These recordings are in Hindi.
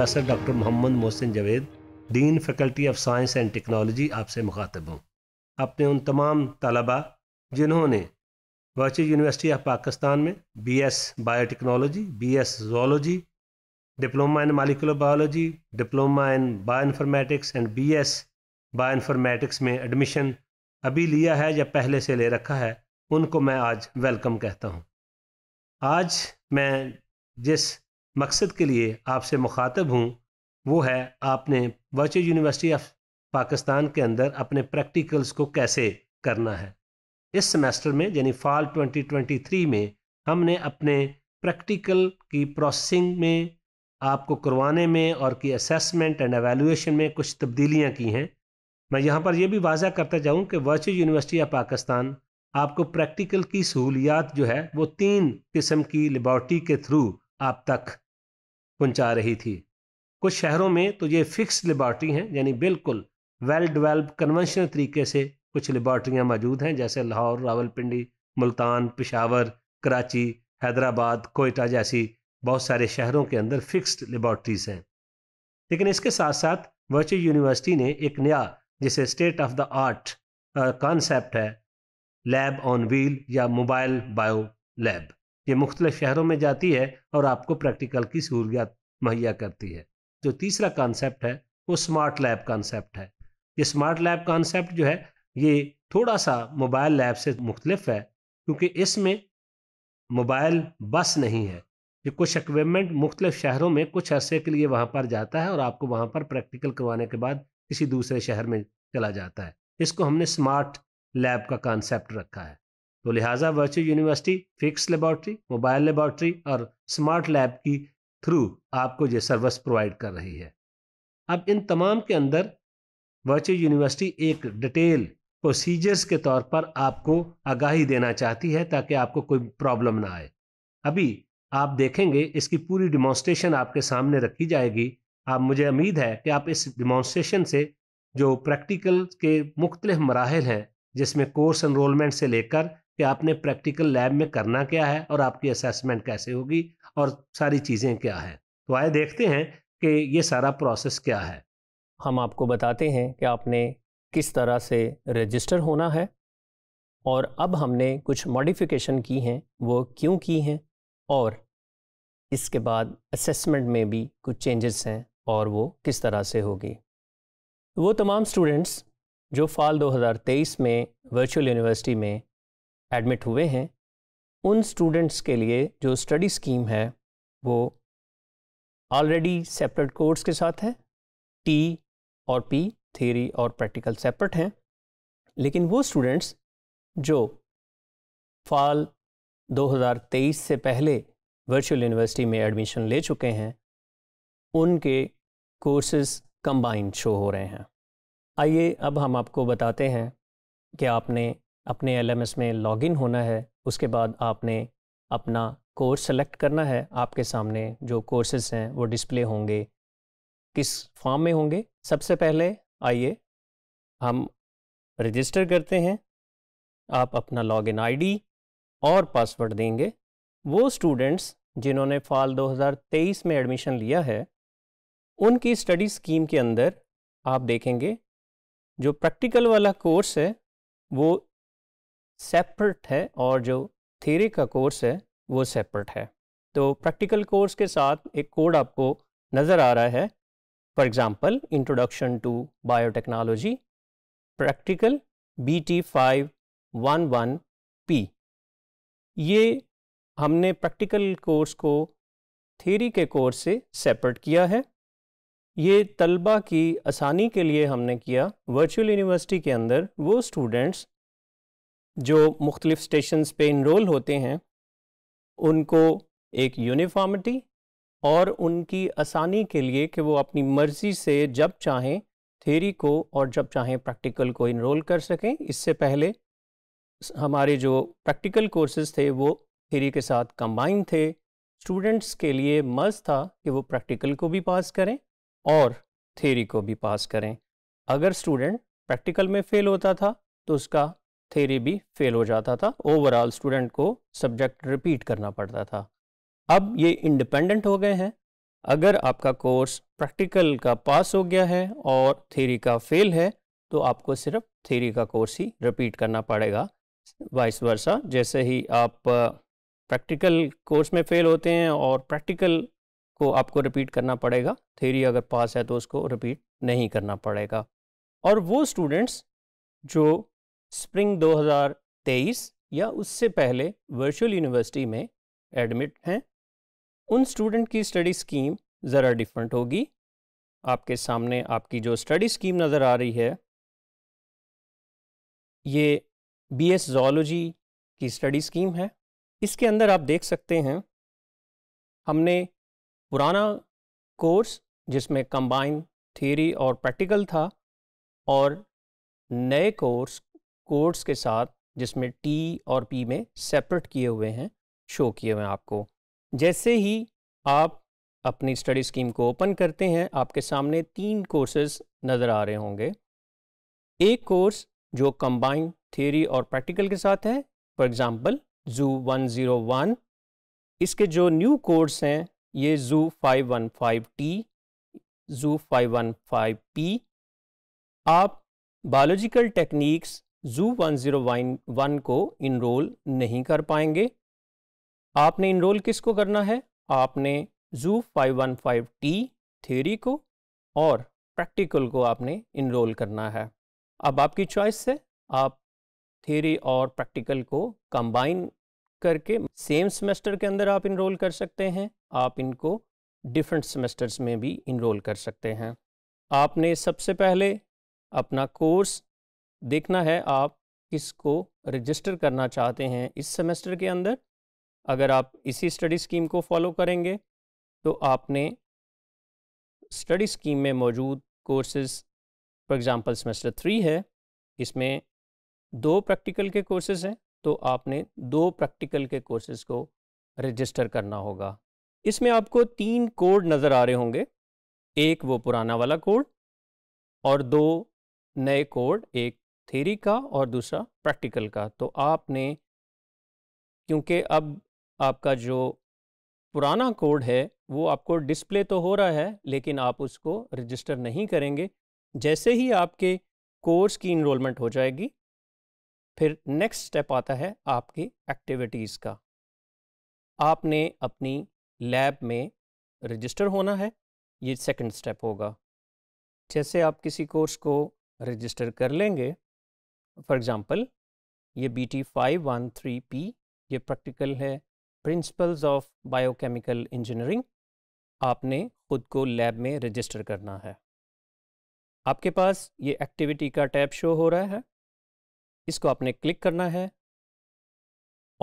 professor doctor Mohammad Mohsin Javed dean faculty of science and technology आपसे मुखातब हूँ अपने उन तमाम तलबा जिन्होंने वर्चुअल यूनिवर्सिटी ऑफ पाकिस्तान में B S biotechnology B S zoology diploma in molecular biology diploma in bioinformatics and B S bioinformatics में एडमिशन अभी लिया है या पहले से ले रखा है उनको मैं आज वेलकम कहता हूँ आज मैं जिस मकसद के लिए आपसे मुखातब हूँ वो है आपने वर्चुअल यूनिवर्सिटी ऑफ पाकिस्तान के अंदर अपने प्रैक्टिकल्स को कैसे करना है इस सेमेस्टर में यानी फॉल 2023 में हमने अपने प्रैक्टिकल की प्रोसेसिंग में आपको करवाने में और की असेसमेंट एंड एवेलुएशन में कुछ तब्दीलियाँ की हैं मैं यहाँ पर यह भी वाजा करता जाऊँ कि वर्चुअल यूनिवर्सिटी ऑफ पाकिस्तान आपको प्रैक्टिकल की सहूलियात जो है वो तीन किस्म की लेबॉर्ट्री के थ्रू आप तक पहुंचा रही थी कुछ शहरों में तो ये फिक्स लेबॉर्ट्री हैं यानी बिल्कुल वेल डिवेल्प कन्वेंशनल तरीके से कुछ लेबॉर्ट्रियाँ मौजूद हैं जैसे लाहौर रावलपिंडी मुल्तान पिशावर कराची हैदराबाद कोयटा जैसी बहुत सारे शहरों के अंदर फिक्स्ड लेबॉर्ट्रीज हैं लेकिन इसके साथ साथ वर्चुअल यूनिवर्सिटी ने एक नया जिसे state of the art concept है लैब ऑन व्हील या मोबाइल बायो लैब ये मुख्तलिफ शहरों में जाती है और आपको प्रैक्टिकल की सहूलियात मुहैया करती है जो तीसरा कॉन्सेप्ट है वो स्मार्ट लैब कॉन्सेप्ट है ये स्मार्ट लैब कॉन्सेप्ट जो है ये थोड़ा सा मोबाइल लैब से मुख्तलिफ है क्योंकि इसमें मोबाइल बस नहीं है ये कुछ इक्विपमेंट मुख्तलिफ शहरों में कुछ अरसे के लिए वहाँ पर जाता है और आपको वहाँ पर प्रैक्टिकल करवाने के बाद किसी दूसरे शहर में चला जाता है इसको हमने स्मार्ट लैब का कॉन्सेप्ट रखा है तो लिहाजा virtual university fix laboratory mobile laboratory और स्मार्ट लैब की थ्रू आपको ये सर्विस प्रोवाइड कर रही है अब इन तमाम के अंदर वर्चुअल यूनिवर्सिटी एक डिटेल प्रोसीजर्स के तौर पर आपको आगाही देना चाहती है ताकि आपको कोई प्रॉब्लम ना आए अभी आप देखेंगे इसकी पूरी डिमॉन्स्ट्रेशन आपके सामने रखी जाएगी आप मुझे उम्मीद है कि आप इस डिमॉन्स्ट्रेशन से जो प्रैक्टिकल के मुख्तलिफ मराहल हैं जिसमें कोर्स एनरोलमेंट से लेकर कि आपने प्रैक्टिकल लैब में करना क्या है और आपकी असेसमेंट कैसे होगी और सारी चीज़ें क्या हैं तो आए देखते हैं कि ये सारा प्रोसेस क्या है हम आपको बताते हैं कि आपने किस तरह से रजिस्टर होना है और अब हमने कुछ मॉडिफिकेशन की हैं वो क्यों की हैं और इसके बाद असेसमेंट में भी कुछ चेंजेस हैं और वो किस तरह से होगी वो तमाम स्टूडेंट्स जो फाल 2023 में वर्चुअल यूनिवर्सिटी में एडमिट हुए हैं उन स्टूडेंट्स के लिए जो स्टडी स्कीम है वो ऑलरेडी सेपरेट कोर्स के साथ है टी और पी थेरी और प्रैक्टिकल सेपरेट हैं लेकिन वो स्टूडेंट्स जो फॉल 2023 से पहले वर्चुअल यूनिवर्सिटी में एडमिशन ले चुके हैं उनके कोर्सेज कंबाइंड शो हो रहे हैं आइए अब हम आपको बताते हैं कि आपने अपने एल में लॉगिन होना है उसके बाद आपने अपना कोर्स सेलेक्ट करना है आपके सामने जो कोर्सेज हैं वो डिस्प्ले होंगे किस फॉर्म में होंगे सबसे पहले आइए हम रजिस्टर करते हैं आप अपना लॉगिन आईडी और पासवर्ड देंगे वो स्टूडेंट्स जिन्होंने फाल 2023 में एडमिशन लिया है उनकी स्टडी स्कीम के अंदर आप देखेंगे जो प्रैक्टिकल वाला कोर्स है वो सेपरेट है और जो थेरी का कोर्स है वो सेपरेट है तो प्रैक्टिकल कोर्स के साथ एक कोड आपको नज़र आ रहा है for example introduction to biotechnology practical B T five one one P ये हमने प्रैक्टिकल कोर्स को थेरी के कोर्स से सेपरेट किया है ये तलबा की आसानी के लिए हमने किया वर्चुअल यूनिवर्सिटी के अंदर वो स्टूडेंट्स जो मुख्तलिफ़ स्टेशन पे इनरोल होते हैं उनको एक यूनिफॉर्मिटी और उनकी आसानी के लिए कि वो अपनी मर्ज़ी से जब चाहें थेरी को और जब चाहें प्रैक्टिकल को इनरोल कर सकें इससे पहले हमारे जो प्रैक्टिकल कोर्सेज थे वो थेरी के साथ कंबाइन थे स्टूडेंट्स के लिए मर्ज था कि वो प्रैक्टिकल को भी पास करें और थेरी को भी पास करें अगर स्टूडेंट प्रैक्टिकल में फ़ेल होता था तो उसका थेरी भी फेल हो जाता था ओवरऑल स्टूडेंट को सब्जेक्ट रिपीट करना पड़ता था अब ये इंडिपेंडेंट हो गए हैं अगर आपका कोर्स प्रैक्टिकल का पास हो गया है और थेरी का फेल है तो आपको सिर्फ थेरी का कोर्स ही रिपीट करना पड़ेगा वाइस वर्षा जैसे ही आप प्रैक्टिकल कोर्स में फेल होते हैं और प्रैक्टिकल को आपको रिपीट करना पड़ेगा थेरी अगर पास है तो उसको रिपीट नहीं करना पड़ेगा और वो स्टूडेंट्स जो स्प्रिंग 2023 या उससे पहले वर्चुअल यूनिवर्सिटी में एडमिट हैं उन स्टूडेंट की स्टडी स्कीम ज़रा डिफरेंट होगी आपके सामने आपकी जो स्टडी स्कीम नज़र आ रही है ये बी एस जोलॉजी की स्टडी स्कीम है इसके अंदर आप देख सकते हैं हमने पुराना कोर्स जिसमें कंबाइन थियोरी और प्रैक्टिकल था और नए कोर्स कोड्स के साथ जिसमें टी और पी में सेपरेट किए हुए हैं शो किए हुए हैं आपको जैसे ही आप अपनी स्टडी स्कीम को ओपन करते हैं आपके सामने तीन कोर्सेज नज़र आ रहे होंगे एक कोर्स जो कंबाइन थ्योरी और प्रैक्टिकल के साथ है फॉर एग्ज़ाम्पल जू 101 इसके जो न्यू कोर्स हैं ये जू 515T, जू 515P आप biological techniques zoo one zero one को इनरोल नहीं कर पाएंगे आपने इनरोल किसको करना है आपने zoo five one five T theory को और प्रैक्टिकल को आपने इनरोल करना है अब आपकी चॉइस है आप थेरी और प्रैक्टिकल को कंबाइन करके सेम सेमेस्टर के अंदर आप इनरोल कर सकते हैं आप इनको डिफरेंट सेमेस्टर्स में भी इनरोल कर सकते हैं आपने सबसे पहले अपना कोर्स देखना है आप किसको रजिस्टर करना चाहते हैं इस सेमेस्टर के अंदर अगर आप इसी स्टडी स्कीम को फॉलो करेंगे तो आपने स्टडी स्कीम में मौजूद courses for example semester three है इसमें दो प्रैक्टिकल के कोर्सेज हैं तो आपने दो प्रैक्टिकल के कोर्सेज को रजिस्टर करना होगा इसमें आपको तीन कोड नज़र आ रहे होंगे एक वो पुराना वाला कोड और दो नए कोड एक थेरी का और दूसरा प्रैक्टिकल का तो आपने क्योंकि अब आपका जो पुराना कोड है वो आपको डिस्प्ले तो हो रहा है लेकिन आप उसको रजिस्टर नहीं करेंगे जैसे ही आपके कोर्स की इनरोलमेंट हो जाएगी फिर नेक्स्ट स्टेप आता है आपकी एक्टिविटीज़ का आपने अपनी लैब में रजिस्टर होना है ये सेकंड स्टेप होगा जैसे आप किसी कोर्स को रजिस्टर कर लेंगे फॉर एग्ज़ाम्पल ये B T five one three P ये प्रैक्टिकल है प्रिंसिपल्स ऑफ बायोकेमिकल इंजीनियरिंग आपने ख़ुद को लैब में रजिस्टर करना है आपके पास ये एक्टिविटी का टैब शो हो रहा है इसको आपने क्लिक करना है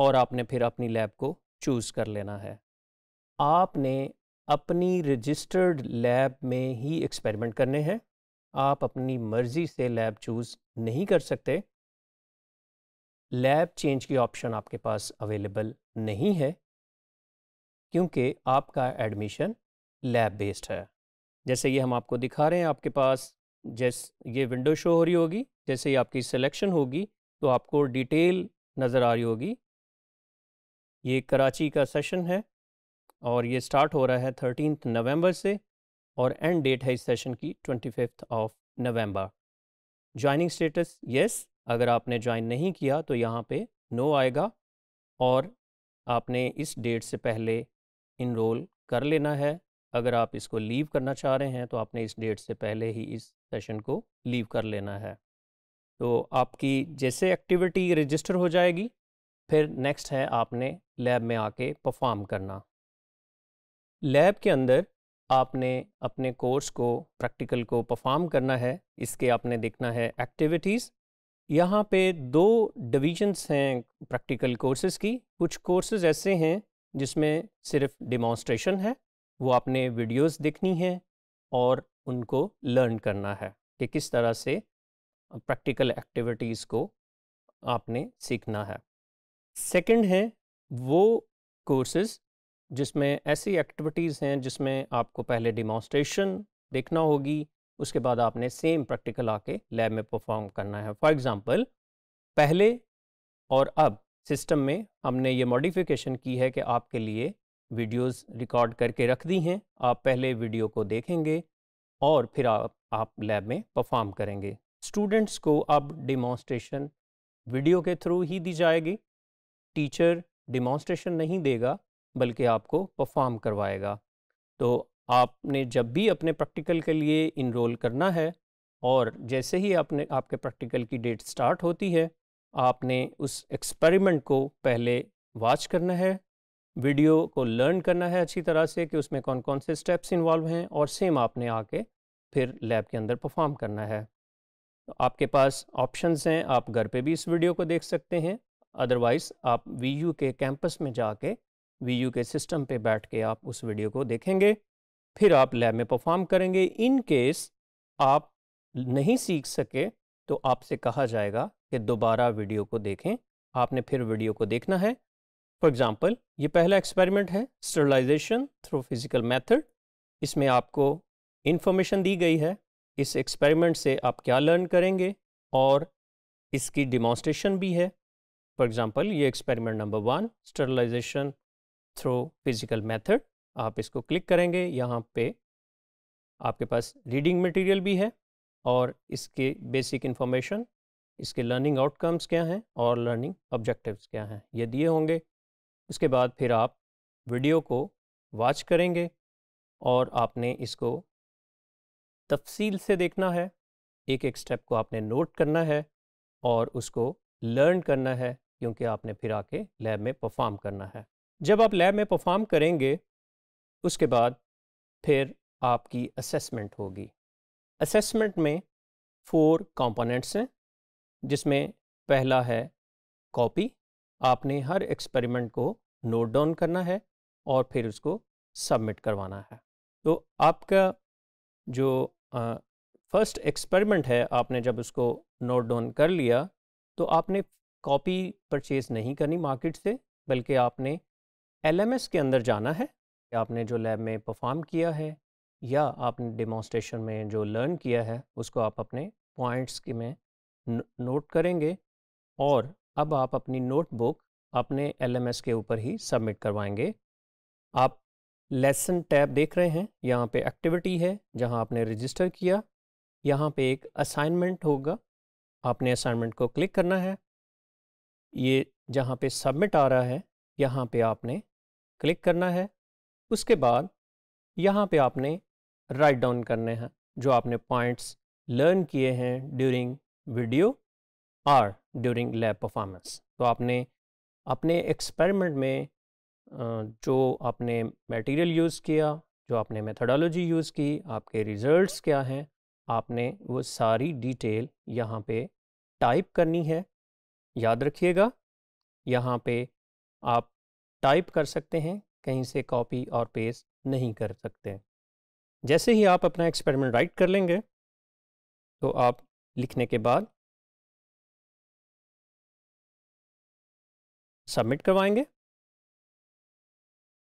और आपने फिर अपनी लैब को चूज़ कर लेना है आपने अपनी रजिस्टर्ड लैब में ही एक्सपेरिमेंट करने हैं आप अपनी मर्ज़ी से लैब चूज़ नहीं कर सकते लैब चेंज की ऑप्शन आपके पास अवेलेबल नहीं है क्योंकि आपका एडमिशन लैब बेस्ड है जैसे ये हम आपको दिखा रहे हैं आपके पास जैस ये विंडो शो हो रही होगी जैसे ही आपकी सिलेक्शन होगी तो आपको डिटेल नज़र आ रही होगी ये कराची का सेशन है और ये स्टार्ट हो रहा है थर्टीन नवंबर से और एंड डेट है इस सेशन की twenty fifth of November joining status yes अगर आपने ज्वाइन नहीं किया तो यहाँ पे नो आएगा और आपने इस डेट से पहले इनरोल कर लेना है अगर आप इसको लीव करना चाह रहे हैं तो आपने इस डेट से पहले ही इस सेशन को लीव कर लेना है तो आपकी जैसे एक्टिविटी रजिस्टर हो जाएगी फिर नेक्स्ट है आपने लैब में आके परफॉर्म करना लैब के अंदर आपने अपने कोर्स को प्रैक्टिकल को परफॉर्म करना है इसके आपने देखना है एक्टिविटीज़ यहाँ पे दो डिवीजन्स हैं प्रैक्टिकल कोर्सेज की कुछ कोर्सेज ऐसे हैं जिसमें सिर्फ डिमॉन्स्ट्रेशन है वो आपने वीडियोस देखनी है और उनको लर्न करना है कि किस तरह से प्रैक्टिकल एक्टिविटीज़ को आपने सीखना है सेकंड है वो कोर्सेज जिसमें ऐसी एक्टिविटीज़ हैं जिसमें आपको पहले डिमॉन्स्ट्रेशन देखना होगी उसके बाद आपने सेम प्रैक्टिकल आके लैब में परफॉर्म करना है फॉर एग्ज़ाम्पल पहले और अब सिस्टम में हमने ये मॉडिफिकेशन की है कि आपके लिए वीडियोस रिकॉर्ड करके रख दी हैं आप पहले वीडियो को देखेंगे और फिर आप आप लैब में परफॉर्म करेंगे स्टूडेंट्स को अब डिमॉन्स्ट्रेशन वीडियो के थ्रू ही दी जाएगी टीचर डिमॉन्स्ट्रेशन नहीं देगा बल्कि आपको परफॉर्म करवाएगा तो आपने जब भी अपने प्रैक्टिकल के लिए इनरोल करना है और जैसे ही आपने आपके प्रैक्टिकल की डेट स्टार्ट होती है आपने उस एक्सपेरिमेंट को पहले वॉच करना है वीडियो को लर्न करना है अच्छी तरह से कि उसमें कौन कौन से स्टेप्स इन्वॉल्व हैं और सेम आपने आके फिर लैब के अंदर परफॉर्म करना है तो आपके पास ऑप्शंस हैं आप घर पे भी इस वीडियो को देख सकते हैं अदरवाइज़ आप वी के कैंपस में जाके वी के सिस्टम पे बैठ के आप उस वीडियो को देखेंगे फिर आप लैब में परफॉर्म करेंगे इन केस आप नहीं सीख सके तो आपसे कहा जाएगा कि दोबारा वीडियो को देखें आपने फिर वीडियो को देखना है फॉर एग्ज़ाम्पल ये पहला एक्सपेरिमेंट है स्टरलाइजेशन थ्रू फिज़िकल मेथड इसमें आपको इन्फॉर्मेशन दी गई है इस एक्सपेरिमेंट से आप क्या लर्न करेंगे और इसकी डिमॉन्स्ट्रेशन भी है फॉर एग्ज़ाम्पल ये experiment number one sterilisation through physical method आप इसको क्लिक करेंगे यहाँ पे आपके पास रीडिंग मटेरियल भी है और इसके बेसिक इन्फॉर्मेशन इसके लर्निंग आउटकम्स क्या हैं और लर्निंग ऑब्जेक्टिव्स क्या हैं ये दिए होंगे उसके बाद फिर आप वीडियो को वॉच करेंगे और आपने इसको तफसील से देखना है एक एक स्टेप को आपने नोट करना है और उसको लर्न करना है क्योंकि आपने फिर आके लैब में परफॉर्म करना है जब आप लैब में परफॉर्म करेंगे उसके बाद फिर आपकी असेसमेंट होगी असेसमेंट में फोर कंपोनेंट्स हैं जिसमें पहला है कॉपी आपने हर एक्सपेरिमेंट को नोट डाउन करना है और फिर उसको सबमिट करवाना है तो आपका जो फर्स्ट एक्सपेरिमेंट है आपने जब उसको नोट डाउन कर लिया तो आपने कॉपी परचेज़ नहीं करनी मार्केट से बल्कि आपने एलएमएस के अंदर जाना है कि आपने जो लैब में परफॉर्म किया है या आपने डेमोस्ट्रेशन में जो लर्न किया है उसको आप अपने पॉइंट्स के में नोट करेंगे और अब आप अपनी नोटबुक अपने एलएमएस के ऊपर ही सबमिट करवाएंगे आप लेसन टैब देख रहे हैं यहाँ पे एक्टिविटी है जहाँ आपने रजिस्टर किया यहाँ पे एक असाइनमेंट होगा आपने असाइनमेंट को क्लिक करना है ये जहाँ पे सबमिट आ रहा है यहाँ पे आपने क्लिक करना है उसके बाद यहाँ पे आपने राइट डाउन करने हैं जो आपने पॉइंट्स लर्न किए हैं ड्यूरिंग वीडियो और ड्यूरिंग लैब परफॉर्मेंस तो आपने अपने एक्सपेरिमेंट में जो आपने मटेरियल यूज़ किया जो आपने मेथडोलॉजी यूज़ की आपके रिजल्ट्स क्या हैं आपने वो सारी डिटेल यहाँ पे टाइप करनी है याद रखिएगा यहाँ पे आप टाइप कर सकते हैं कहीं से कॉपी और पेस्ट नहीं कर सकते जैसे ही आप अपना एक्सपेरिमेंट राइट कर लेंगे तो आप लिखने के बाद सबमिट करवाएंगे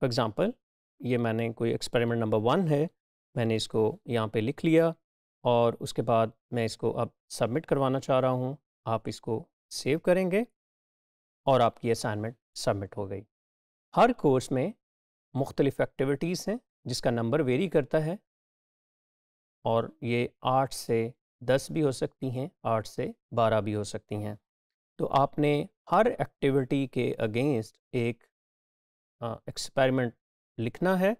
फॉर एग्ज़ाम्पल ये मैंने कोई एक्सपेरिमेंट नंबर वन है मैंने इसको यहाँ पे लिख लिया और उसके बाद मैं इसको अब सबमिट करवाना चाह रहा हूँ आप इसको सेव करेंगे और आपकी असाइनमेंट सबमिट हो गई हर कोर्स में मुख्तलिफ एक्टिविटीज़ हैं जिसका नंबर वेरी करता है और ये आठ से दस भी हो सकती हैं आठ से बारह भी हो सकती हैं तो आपने हर एक्टिविटी के अगेंस्ट एक एक्सपेरिमेंट लिखना है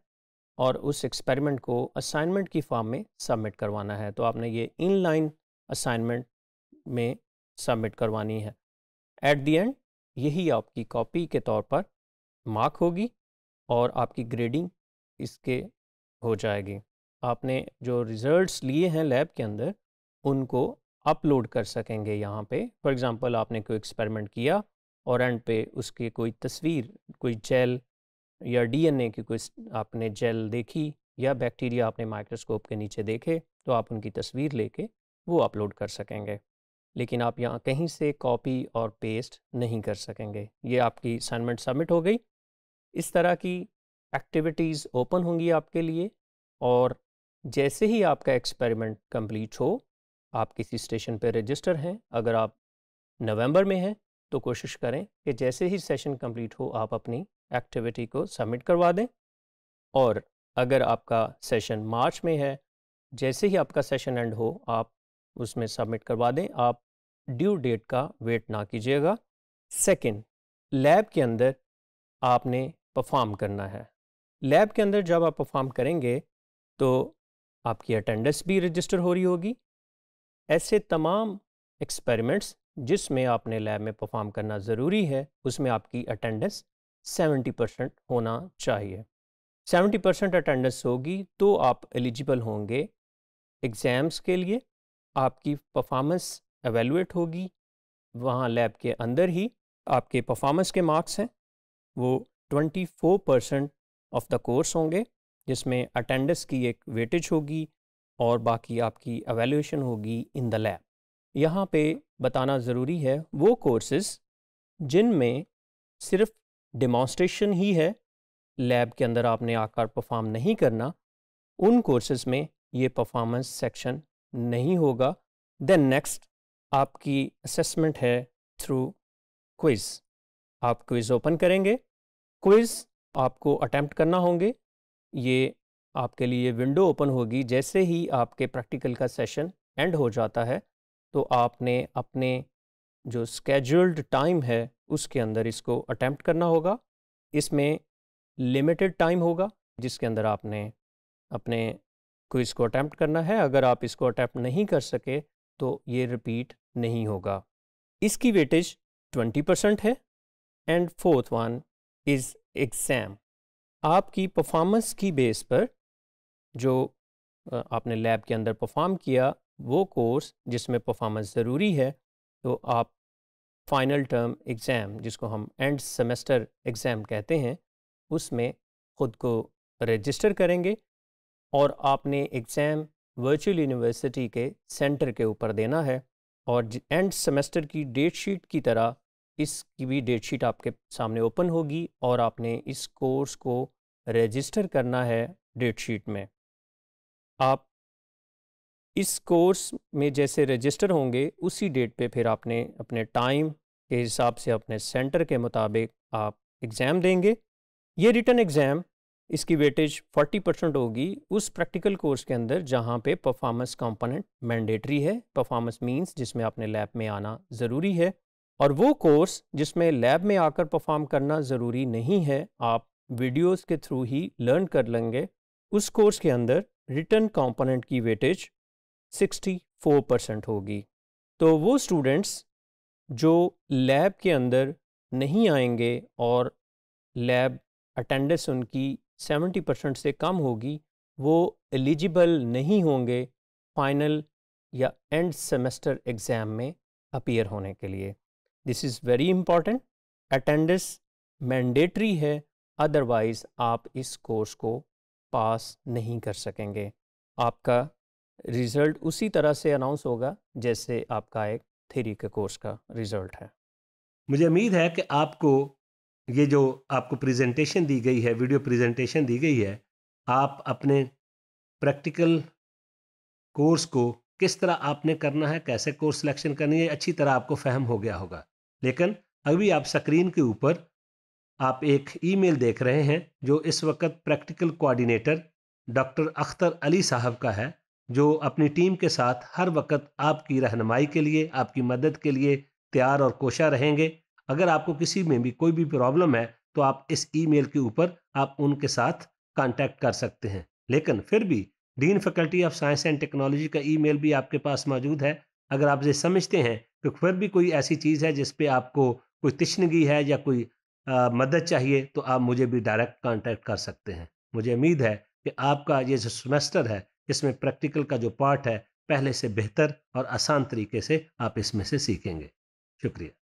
और उस एक्सपेरिमेंट को असाइनमेंट की फॉर्म में सबमिट करवाना है तो आपने ये इन लाइन असाइनमेंट में सबमिट करवानी है एट दी एंड यही आपकी कॉपी के तौर पर मार्क होगी और आपकी ग्रेडिंग इसके हो जाएगी आपने जो रिज़ल्ट्स लिए हैं लैब के अंदर उनको अपलोड कर सकेंगे यहाँ पे फॉर एग्ज़ाम्पल आपने कोई एक्सपेरिमेंट किया और एंड पे उसकी कोई तस्वीर कोई जेल या डीएनए की कोई आपने जेल देखी या बैक्टीरिया आपने माइक्रोस्कोप के नीचे देखे तो आप उनकी तस्वीर लेके वो अपलोड कर सकेंगे लेकिन आप यहाँ कहीं से कॉपी और पेस्ट नहीं कर सकेंगे ये आपकी असाइनमेंट सबमिट हो गई इस तरह की एक्टिविटीज़ ओपन होंगी आपके लिए और जैसे ही आपका एक्सपेरिमेंट कंप्लीट हो आप किसी स्टेशन पर रजिस्टर हैं अगर आप नवंबर में हैं तो कोशिश करें कि जैसे ही सेशन कंप्लीट हो आप अपनी एक्टिविटी को सबमिट करवा दें और अगर आपका सेशन मार्च में है जैसे ही आपका सेशन एंड हो आप उसमें सबमिट करवा दें आप ड्यू डेट का वेट ना कीजिएगा सेकंड लैब के अंदर आपने परफॉर्म करना है लैब के अंदर जब आप परफॉर्म करेंगे तो आपकी अटेंडेंस भी रजिस्टर हो रही होगी ऐसे तमाम एक्सपेरिमेंट्स जिसमें आपने लैब में परफॉर्म करना ज़रूरी है उसमें आपकी अटेंडेंस 70 परसेंट होना चाहिए 70 परसेंट अटेंडेंस होगी तो आप एलिजिबल होंगे एग्ज़ाम्स के लिए आपकी परफॉर्मेंस एवेलुएट होगी वहाँ लैब के अंदर ही आपके परफॉर्मेंस के मार्क्स हैं वो twenty four percent of the course होंगे जिसमें अटेंडेंस की एक वेटेज होगी और बाकी आपकी एवेल्यूशन होगी इन द लैब यहाँ पे बताना ज़रूरी है वो कोर्सेज जिनमें सिर्फ डिमॉन्स्ट्रेशन ही है लैब के अंदर आपने आकर परफॉर्म नहीं करना उन कोर्सेस में ये परफॉर्मेंस सेक्शन नहीं होगा देन नेक्स्ट आपकी असेसमेंट है थ्रू क्विज़ आप क्विज़ ओपन करेंगे क्विज़ आपको अटैम्प्ट करना होंगे ये आपके लिए विंडो ओपन होगी जैसे ही आपके प्रैक्टिकल का सेशन एंड हो जाता है तो आपने अपने जो स्केड्यूल्ड टाइम है उसके अंदर इसको अटैम्प्ट करना होगा इसमें लिमिटेड टाइम होगा जिसके अंदर आपने अपने क्विज़ को अटैम्प्ट करना है अगर आप इसको अटैम्प्ट नहीं कर सके तो ये रिपीट नहीं होगा इसकी वेटेज 20 परसेंट है and fourth one is exam आपकी परफॉर्मेंस की बेस पर जो आपने लैब के अंदर परफॉर्म किया वो कोर्स जिसमें परफॉर्मेंस ज़रूरी है तो आप फाइनल टर्म एग्ज़ाम जिसको हम एंड सेमेस्टर एग्ज़ाम कहते हैं उसमें ख़ुद को रजिस्टर करेंगे और आपने एग्ज़ाम वर्चुअल यूनिवर्सिटी के सेंटर के ऊपर देना है और एंड सेमेस्टर की डेट शीट की तरह इसकी भी डेट शीट आपके सामने ओपन होगी और आपने इस कोर्स को रजिस्टर करना है डेट शीट में आप इस कोर्स में जैसे रजिस्टर होंगे उसी डेट पे फिर आपने अपने टाइम के हिसाब से अपने सेंटर के मुताबिक आप एग्ज़ाम देंगे ये रिटर्न एग्ज़ाम इसकी वेटेज 40 परसेंट होगी उस प्रैक्टिकल कोर्स के अंदर जहाँ पे परफॉर्मेंस कंपोनेंट मैंडेटरी है परफॉर्मेंस मींस जिसमें आपने लैब में आना ज़रूरी है और वो कोर्स जिसमें लैब में आकर परफॉर्म करना ज़रूरी नहीं है आप वीडियोस के थ्रू ही लर्न कर लेंगे उस कोर्स के अंदर रिटर्न कंपोनेंट की वेटेज 64 परसेंट होगी तो वो स्टूडेंट्स जो लैब के अंदर नहीं आएंगे और लैब अटेंडेंस उनकी 70 परसेंट से कम होगी वो एलिजिबल नहीं होंगे फाइनल या एंड सेमेस्टर एग्ज़ाम में अपीयर होने के लिए this is very important attendance mandatory है अदरवाइज़ आप इस कोर्स को पास नहीं कर सकेंगे आपका रिज़ल्ट उसी तरह से अनाउंस होगा जैसे आपका एक थेरी के कोर्स का रिज़ल्ट है मुझे उम्मीद है कि आपको ये जो आपको प्रेजेंटेशन दी गई है वीडियो प्रेजेंटेशन दी गई है आप अपने प्रैक्टिकल कोर्स को किस तरह आपने करना है कैसे कोर्स सिलेक्शन करनी है अच्छी तरह आपको फहम हो गया होगा लेकिन अभी आप स्क्रीन के ऊपर आप एक ईमेल देख रहे हैं जो इस वक्त practical coordinator doctor Akhtar Ali साहब का है जो अपनी टीम के साथ हर वक्त आपकी रहनमाई के लिए आपकी मदद के लिए तैयार और कोशा रहेंगे अगर आपको किसी में भी कोई भी प्रॉब्लम है तो आप इस ईमेल के ऊपर आप उनके साथ कांटेक्ट कर सकते हैं लेकिन फिर भी dean faculty of science and technology का ईमेल भी आपके पास मौजूद है अगर आप ये समझते हैं तो फिर भी कोई ऐसी चीज़ है जिस पे आपको कोई तश्नगी है या कोई आ, मदद चाहिए तो आप मुझे भी डायरेक्ट कांटेक्ट कर सकते हैं मुझे उम्मीद है कि आपका ये जो सेमेस्टर है इसमें प्रैक्टिकल का जो पार्ट है पहले से बेहतर और आसान तरीके से आप इसमें से सीखेंगे शुक्रिया